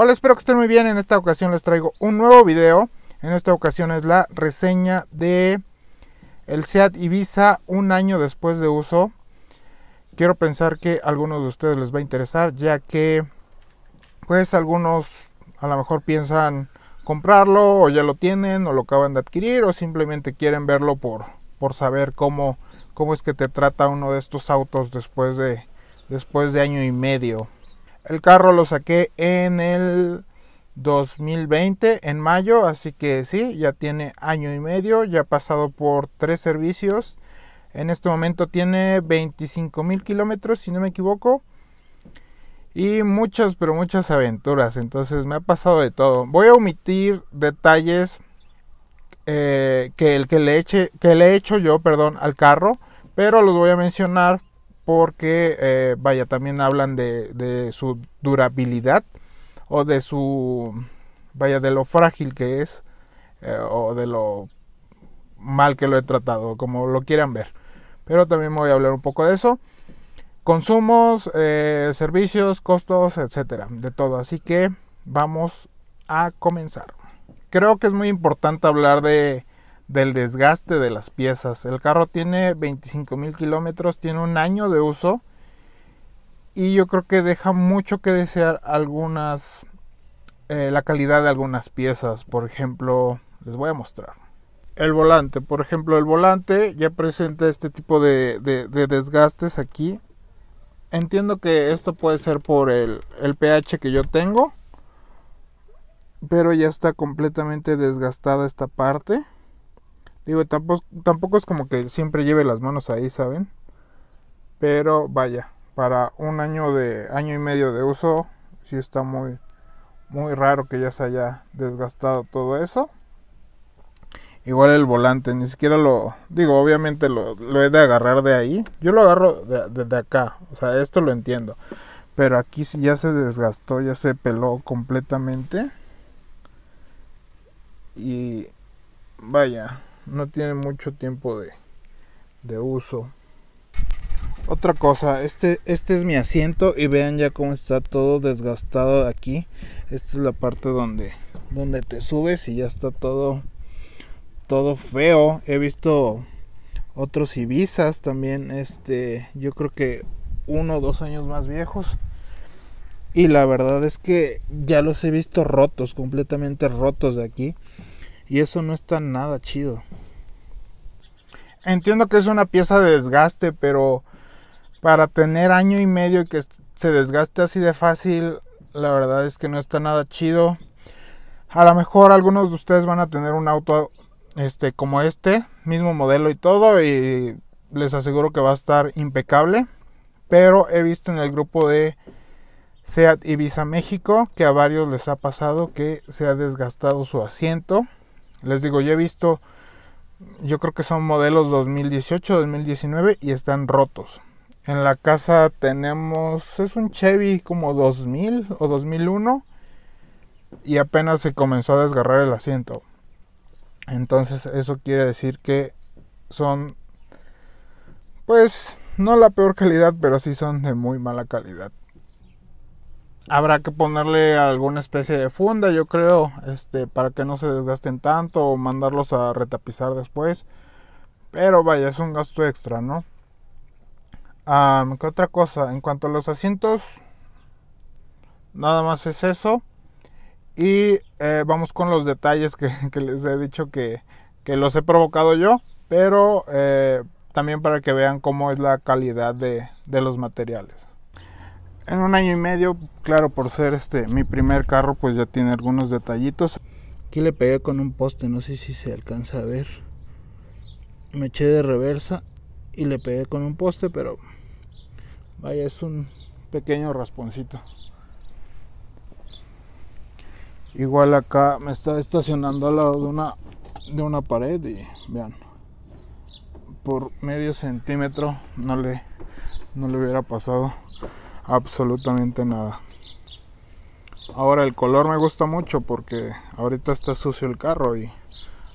Hola, espero que estén muy bien. En esta ocasión les traigo un nuevo video. En esta ocasión es la reseña de el Seat Ibiza un año después de uso. Quiero pensar que a algunos de ustedes les va a interesar, ya que pues algunos a lo mejor piensan comprarlo o ya lo tienen o lo acaban de adquirir o simplemente quieren verlo por, por saber cómo, cómo es que te trata uno de estos autos después de, después de año y medio el carro lo saqué en el 2020, en mayo, así que sí, ya tiene año y medio, ya ha pasado por tres servicios. En este momento tiene 25 mil kilómetros, si no me equivoco. Y muchas, pero muchas aventuras. Entonces me ha pasado de todo. Voy a omitir detalles eh, que, el que, le eche, que le he hecho yo, perdón, al carro. Pero los voy a mencionar porque, eh, vaya, también hablan de, su durabilidad o de su, vaya, de lo frágil que es eh, o de lo mal que lo he tratado, como lo quieran ver. Pero también voy a hablar un poco de eso. Consumos, eh, servicios, costos, etcétera, de todo. Así que vamos a comenzar. Creo que es muy importante hablar de del desgaste de las piezas. El carro tiene 25 mil kilómetros, tiene un año de uso y yo creo que deja mucho que desear algunas, eh, la calidad de algunas piezas. Por ejemplo, les voy a mostrar. El volante, por ejemplo, el volante ya presenta este tipo de, desgastes aquí. Entiendo que esto puede ser por el, el pH que yo tengo. Pero ya está completamente desgastada esta parte. Digo, tampoco, es como que siempre lleve las manos ahí, ¿saben? Pero vaya, para un año de año y medio de uso, sí está muy muy raro que ya se haya desgastado todo eso. Igual el volante, ni siquiera lo digo, obviamente lo, he de agarrar de ahí. Yo lo agarro desde acá, o sea, esto lo entiendo. Pero aquí sí ya se desgastó, ya se peló completamente. Y vaya, no tiene mucho tiempo de, uso. Otra cosa, este, este es mi asiento y vean ya cómo está todo desgastado aquí. Esta es la parte donde, donde te subes y ya está todo, todo feo. He visto otros Ibizas también, este, yo creo que uno o dos años más viejos. Y la verdad es que ya los he visto rotos, completamente rotos de aquí. Y eso no está nada chido. Entiendo que es una pieza de desgaste, pero para tener año y medio y que se desgaste así de fácil, la verdad es que no está nada chido. A lo mejor algunos de ustedes van a tener un auto este como este, mismo modelo y todo y les aseguro que va a estar impecable, pero he visto en el grupo de Seat Ibiza México que a varios les ha pasado que se ha desgastado su asiento les digo, yo he visto, yo creo que son modelos 2018, 2019 y están rotos. En la casa tenemos, es un Chevy como 2000 o 2001 y apenas se comenzó a desgarrar el asiento. Entonces eso quiere decir que son, pues, no la peor calidad, pero sí son de muy mala calidad habrá que ponerle alguna especie de funda, yo creo, este, para que no se desgasten tanto o mandarlos a retapizar después. Pero vaya, es un gasto extra, ¿no? ¿Qué otra cosa? En cuanto a los asientos, nada más es eso. Y eh, vamos con los detalles que, les he dicho que, los he provocado yo, pero eh, también para que vean cómo es la calidad de los materiales en un año y medio, claro, por ser este mi primer carro, pues ya tiene algunos detallitos. Aquí le pegué con un poste, no sé si se alcanza a ver. Me eché de reversa y le pegué con un poste, pero vaya, es un pequeño rasponcito. Igual acá me estaba estacionando al lado de una de una pared y vean por medio centímetro no le no le hubiera pasado absolutamente nada. Ahora el color me gusta mucho porque ahorita está sucio el carro y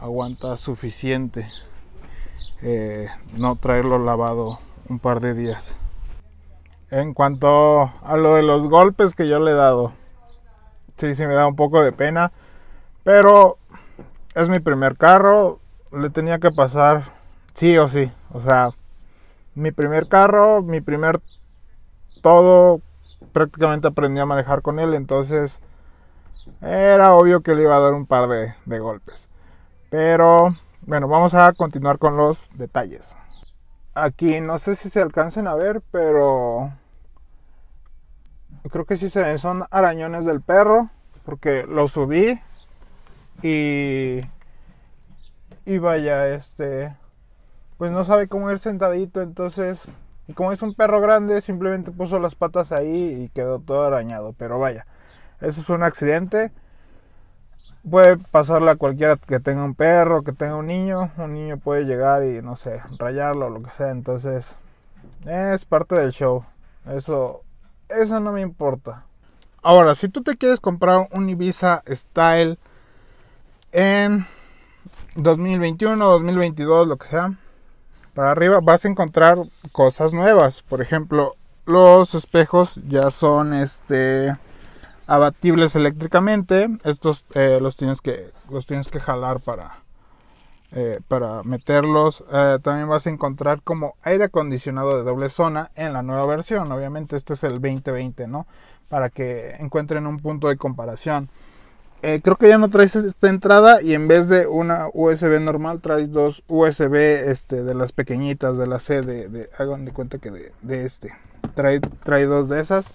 aguanta suficiente eh, no traerlo lavado un par de días. En cuanto a lo de los golpes que yo le he dado, sí, sí me da un poco de pena, pero es mi primer carro, le tenía que pasar sí o sí. O sea, mi primer carro, mi primer todo prácticamente aprendí a manejar con él, entonces era obvio que le iba a dar un par de, golpes. Pero bueno, vamos a continuar con los detalles. Aquí no sé si se alcancen a ver, pero creo que sí se ven, son arañones del perro, porque lo subí y, y vaya, este, pues no sabe cómo ir sentadito, entonces y como es un perro grande, simplemente puso las patas ahí y quedó todo arañado. Pero vaya, eso es un accidente. Puede pasarle a cualquiera que tenga un perro, que tenga un niño. Un niño puede llegar y, no sé, rayarlo o lo que sea. Entonces, es parte del show. Eso, eso no me importa. Ahora, si tú te quieres comprar un Ibiza Style en 2021, 2022, lo que sea para arriba vas a encontrar cosas nuevas. Por ejemplo, los espejos ya son este abatibles eléctricamente. Estos eh, los tienes que los tienes que jalar para eh, para meterlos. Eh, también vas a encontrar como aire acondicionado de doble zona en la nueva versión. Obviamente este es el 2020, ¿no? Para que encuentren un punto de comparación. Eh, creo que ya no traes esta entrada y en vez de una USB normal traes dos USB este, de las pequeñitas, de la C, de, de hagan de cuenta que de, este. Trae, trae dos de esas.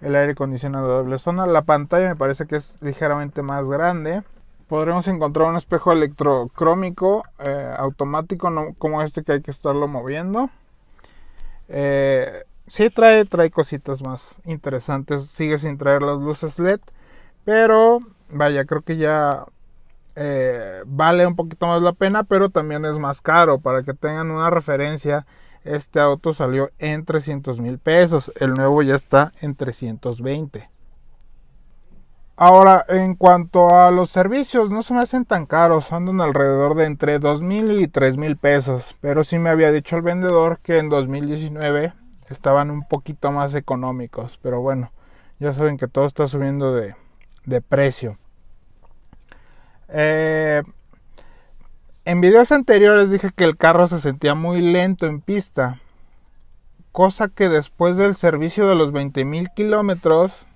El aire acondicionado de doble zona. La pantalla me parece que es ligeramente más grande. Podremos encontrar un espejo electrocrómico eh, automático no, como este que hay que estarlo moviendo. Eh, sí trae, trae cositas más interesantes. Sigue sin traer las luces LED. Pero, vaya, creo que ya eh, vale un poquito más la pena, pero también es más caro. Para que tengan una referencia, este auto salió en 300 mil pesos. El nuevo ya está en 320. Ahora, en cuanto a los servicios, no se me hacen tan caros, andan alrededor de entre 2.000 y 3.000 pesos, pero sí me había dicho el vendedor que en 2019 estaban un poquito más económicos, pero bueno, ya saben que todo está subiendo de, de precio. Eh, en videos anteriores dije que el carro se sentía muy lento en pista, cosa que después del servicio de los mil kilómetros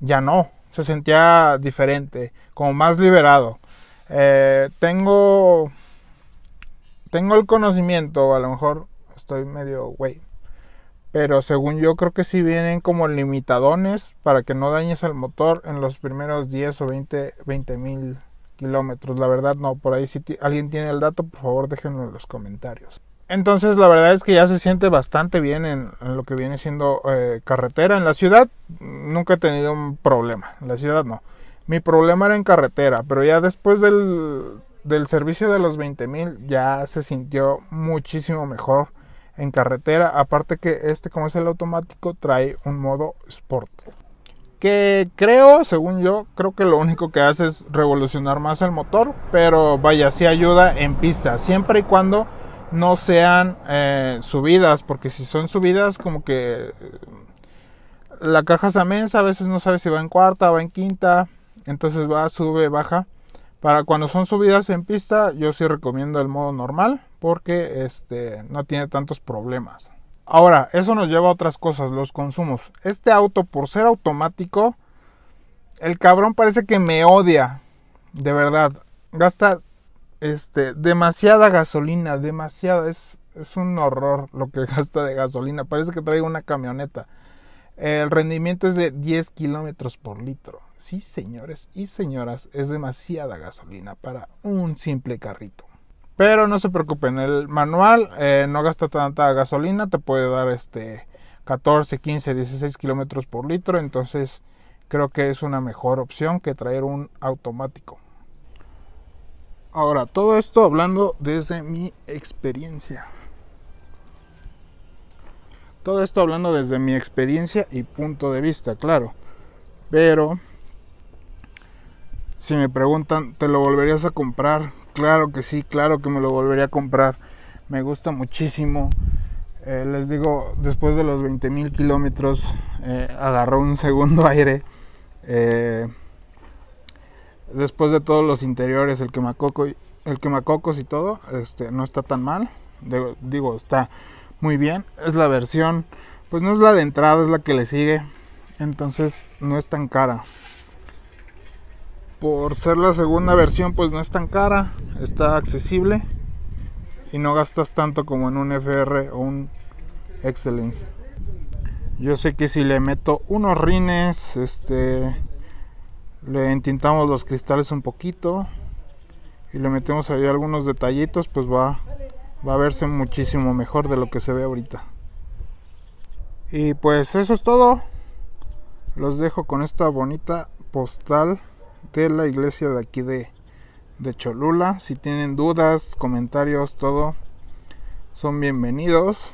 ya no, se sentía diferente, como más liberado. Eh, tengo, tengo el conocimiento, a lo mejor estoy medio, Wey pero según yo creo que sí vienen como limitadones para que no dañes el motor en los primeros 10 o 20 mil kilómetros. La verdad no, por ahí si alguien tiene el dato, por favor déjenlo en los comentarios. Entonces la verdad es que ya se siente bastante bien en, lo que viene siendo eh, carretera. En la ciudad nunca he tenido un problema. En la ciudad no. Mi problema era en carretera, pero ya después del, servicio de los mil ya se sintió muchísimo mejor en carretera. Aparte que este, como es el automático, trae un modo Sport. Que creo, según yo, creo que lo único que hace es revolucionar más el motor. Pero vaya, sí ayuda en pista. Siempre y cuando no sean eh, subidas. Porque si son subidas, como que eh, la caja se amensa. A veces no sabe si va en cuarta, va en quinta. Entonces va, sube, baja para cuando son subidas en pista, yo sí recomiendo el modo normal porque este, no tiene tantos problemas. Ahora, eso nos lleva a otras cosas, los consumos. Este auto, por ser automático, el cabrón parece que me odia. De verdad, gasta este, demasiada gasolina, demasiada. Es, es un horror lo que gasta de gasolina. Parece que trae una camioneta. El rendimiento es de 10 kilómetros por litro. Sí, señores y señoras, es demasiada gasolina para un simple carrito. Pero no se preocupen, el manual eh, no gasta tanta gasolina, te puede dar este 14, 15, 16 kilómetros por litro, entonces creo que es una mejor opción que traer un automático. Ahora, todo esto hablando desde mi experiencia. Todo esto hablando desde mi experiencia y punto de vista, claro. Pero si me preguntan, ¿te lo volverías a comprar? Claro que sí, claro que me lo volvería a comprar. Me gusta muchísimo. Eh, les digo, después de los 20 mil kilómetros, eh, agarró un segundo aire. Eh, después de todos los interiores, el quemacoco, el quemacocos y todo, este, no está tan mal. digo, está muy bien. Es la versión, pues no es la de entrada, es la que le sigue. Entonces no es tan cara por ser la segunda versión pues no es tan cara, está accesible y no gastas tanto como en un FR o un Excellence. Yo sé que si le meto unos rines, este le entintamos los cristales un poquito y le metemos ahí algunos detallitos, pues va va a verse muchísimo mejor de lo que se ve ahorita. Y pues eso es todo. Los dejo con esta bonita postal de la iglesia de aquí de, de Cholula. Si tienen dudas, comentarios, todo, son bienvenidos.